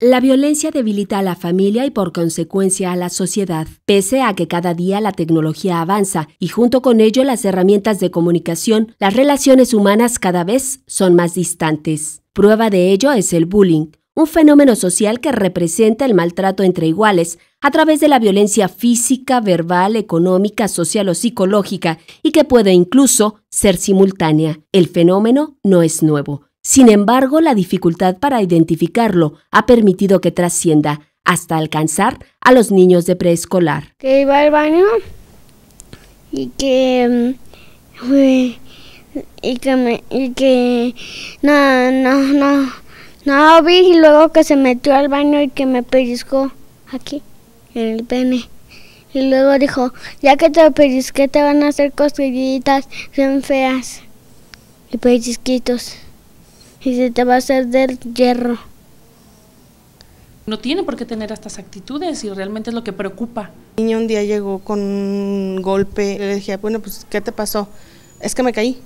La violencia debilita a la familia y por consecuencia a la sociedad, pese a que cada día la tecnología avanza y junto con ello las herramientas de comunicación, las relaciones humanas cada vez son más distantes. Prueba de ello es el bullying, un fenómeno social que representa el maltrato entre iguales a través de la violencia física, verbal, económica, social o psicológica y que puede incluso ser simultánea. El fenómeno no es nuevo sin embargo, la dificultad para identificarlo ha permitido que trascienda hasta alcanzar a los niños de preescolar. Que iba al baño y que... Mm, y que y que no, no, no, no vi y luego que se metió al baño y que me pellizcó aquí en el pene. Y luego dijo, ya que te pellizqué te van a hacer cosquillitas bien feas y pellizquitos y se te va a hacer del hierro. No tiene por qué tener estas actitudes y realmente es lo que preocupa. El niño un día llegó con un golpe, le dije, bueno, pues, ¿qué te pasó? Es que me caí.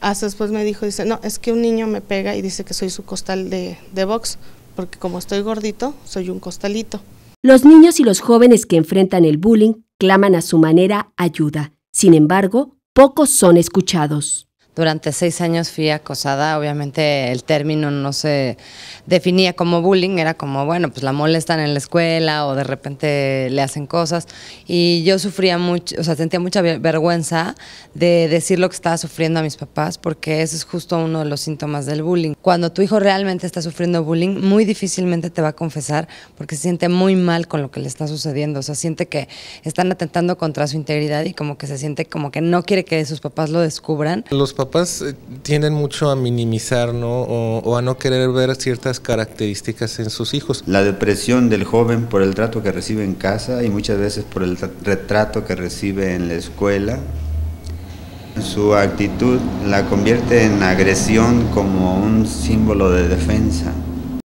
Hasta después me dijo, dice, no, es que un niño me pega y dice que soy su costal de, de box, porque como estoy gordito, soy un costalito. Los niños y los jóvenes que enfrentan el bullying claman a su manera ayuda. Sin embargo, pocos son escuchados. Durante seis años fui acosada, obviamente el término no se definía como bullying, era como, bueno, pues la molestan en la escuela o de repente le hacen cosas. Y yo sufría mucho, o sea, sentía mucha vergüenza de decir lo que estaba sufriendo a mis papás, porque ese es justo uno de los síntomas del bullying. Cuando tu hijo realmente está sufriendo bullying, muy difícilmente te va a confesar porque se siente muy mal con lo que le está sucediendo, o sea, siente que están atentando contra su integridad y como que se siente como que no quiere que sus papás lo descubran papás eh, tienden mucho a minimizar ¿no? o, a no querer ver ciertas características en sus hijos. La depresión del joven por el trato que recibe en casa y muchas veces por el retrato que recibe en la escuela. Su actitud la convierte en agresión como un símbolo de defensa.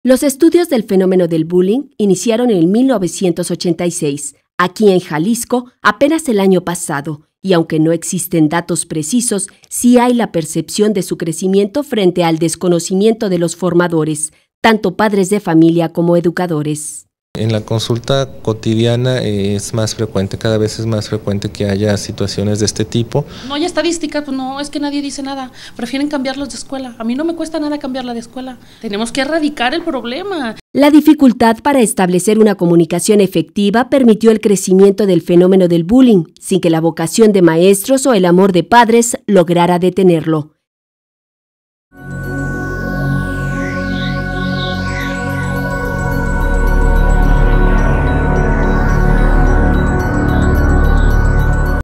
Los estudios del fenómeno del bullying iniciaron en 1986 aquí en Jalisco apenas el año pasado, y aunque no existen datos precisos, sí hay la percepción de su crecimiento frente al desconocimiento de los formadores, tanto padres de familia como educadores. En la consulta cotidiana eh, es más frecuente, cada vez es más frecuente que haya situaciones de este tipo. No hay estadísticas, pues no, es que nadie dice nada. Prefieren cambiarlos de escuela. A mí no me cuesta nada cambiarla de escuela. Tenemos que erradicar el problema. La dificultad para establecer una comunicación efectiva permitió el crecimiento del fenómeno del bullying, sin que la vocación de maestros o el amor de padres lograra detenerlo.